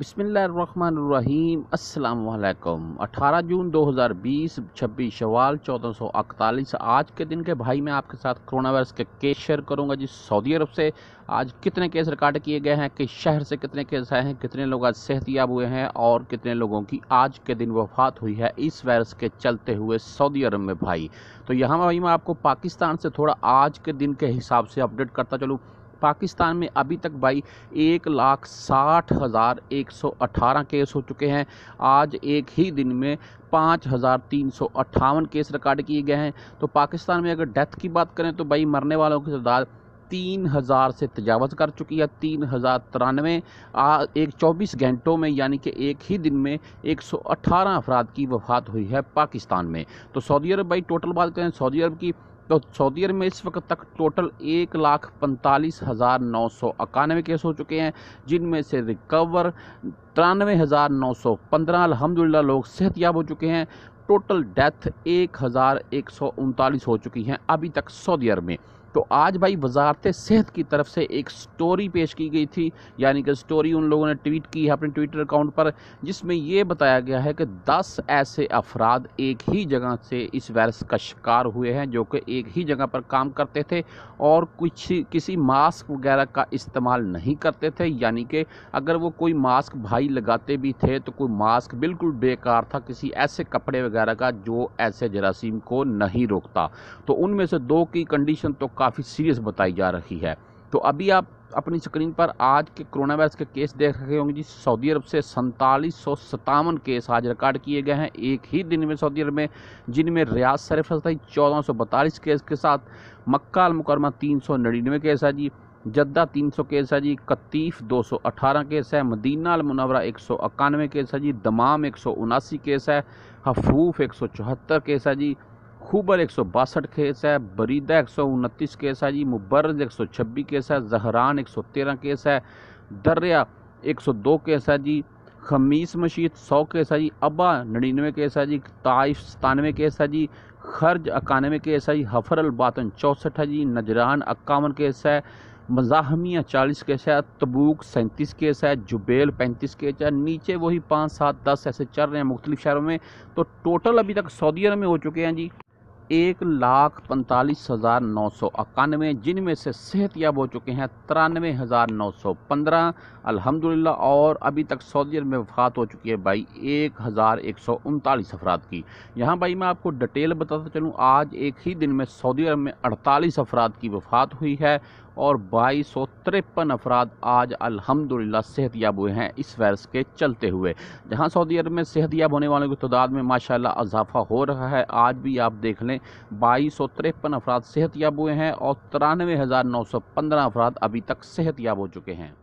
بسم اللہ الرحمن الرحیم السلام علیکم اٹھارہ جون دو ہزار بیس چھبیس شوال چودہ سو اکتالیس آج کے دن کے بھائی میں آپ کے ساتھ کرونا وائرس کے کیس شیئر کروں گا جی سعودی عرب سے آج کتنے کیس ریکارڈ کیے گئے ہیں کس شہر سے کتنے کیس آئے ہیں کتنے لوگ آج صحت یاب ہوئے ہیں اور کتنے لوگوں کی آج کے دن وفات ہوئی ہے اس وائرس کے چلتے ہوئے سعودی عرب میں بھائی تو یہاں بھائی میں آپ کو پاکستان سے تھوڑا آج کے دن کے حساب سے اپڈیٹ کرتا چلوں پاکستان میں ابھی تک بھائی ایک لاکھ ساٹھ ہزار ایک سو اٹھارہ کیس ہو چکے ہیں آج ایک ہی دن میں پانچ ہزار تین سو اٹھاون کیس ریکارڈ کیے گئے ہیں تو پاکستان میں اگر ڈیتھ کی بات کریں تو بھائی مرنے والوں کی تعداد تین ہزار سے تجاوز کر چکی ہے تین ہزار ترانوے ایک چوبیس گھنٹوں میں یعنی کہ ایک ہی دن میں ایک سو اٹھارہ افراد کی وفات ہوئی ہے پاکستان میں تو سعودی عرب بھائی ٹوٹل بات کریں سعودی عرب کی تو سعودی عرب میں اس وقت تک ٹوٹل ایک لاکھ پنتالیس ہزار نو سو اکانوے کیس ہو چکے ہیں جن میں سے ریکور ترانوے ہزار نو سو پندرہ الحمدللہ لوگ صحت یاب ہو چکے ہیں ٹوٹل ڈیتھ ایک ہزار ایک سو انتالیس ہو چکی ہیں ابھی تک سعودی عرب میں تو آج بھائی وزارت صحت کی طرف سے ایک سٹوری پیش کی گئی تھی یعنی کہ سٹوری ان لوگوں نے ٹویٹ کی ہے اپنے ٹویٹر اکاؤنٹ پر جس میں یہ بتایا گیا ہے کہ دس ایسے افراد ایک ہی جگہ سے اس وائرس کا شکار ہوئے ہیں جو کہ ایک ہی جگہ پر کام کرتے تھے اور کچھ کسی ماسک وغیرہ کا استعمال نہیں کرتے تھے یعنی کہ اگر وہ کوئی ماسک بھائی لگاتے بھی تھے تو کوئی ماسک بالکل بیکار تھا کسی ایسے کپڑے وغیرہ کا جو ایسے جراثیم کو نہیں روکتا تو ان میں سے دو کی کنڈیشن تو کافی سیریس بتائی جا رہی ہے تو ابھی آپ اپنی سکرین پر آج کے کرونا وائرس کے کیس دیکھ رہے ہوں گے جی سعودی عرب سے سنتالیس سو ستاون کیس آج ریکارڈ کیے گئے ہیں ایک ہی دن میں سعودی عرب میں جن میں ریاض سرفی چودہ سو بتالیس کیس کے ساتھ مکہ المکرمہ تین سو نڑانوے کیس ہے جی جدہ تین سو کیس ہے جی قطیف دو سو اٹھارہ کیس ہے مدینہ المنورہ ایک سو اکانوے کیس ہے جی دمام ایک سو اناسی کیس ہے حفوف ایک سو چوہتر کیس ہے جی خوبر ایک سو باسٹھ کیس ہے بریدہ ایک سو انتیس کیس ہے جی مبرز ایک سو چھبی کیس ہے زہران ایک سو تیرہ کیس ہے دریا ایک سو دو کیس ہے جی خمیس مشید سو کیس ہے جی ابا نڑانوے کیس ہے جی تائف ستانوے کیس ہے جی خرج اکانوے کیس ہے جی حفر الباطن چوسٹھ ہے جی نجران اکاون کیس ہے مزاحمیہ چالیس کیس ہے تبوک سینتیس کیس ہے جبیل پینتیس کیس ہے نیچے وہی پانچ سات دس ایسے چل رہے ہیں مختلف شہروں میں تو ٹوٹل ابھی تک سعودی عرب میں ہو چکے ہیں جی ایک لاکھ پنتالیس ہزار نو سو اکانوے جن میں سے صحت یاب ہو چکے ہیں ترانوے ہزار نو سو پندرہ الحمدللہ اور ابھی تک سعودی عرب میں وفات ہو چکی ہے بھائی ایک ہزار ایک سو انتالیس افراد کی یہاں بھائی میں آپ کو ڈیٹیل بتاتا چلوں آج ایک ہی دن میں سعودی عرب میں اڑتالیس افراد کی وفات ہوئی ہے اور بائیس سو تریپن افراد آج الحمدللہ صحت یاب ہوئے ہیں اس وائرس کے چلتے ہوئے جہاں سعودی عرب میں صحت یاب ہونے والوں کی تعداد میں ماشاءاللہ اضافہ ہو رہا ہے آج بھی آپ دیکھ لیں بائیس سو تریپن افراد صحت یاب ہوئے ہیں اور ترانوے ہزار نو سو پندرہ افراد ابھی تک صحت یاب ہو چکے ہیں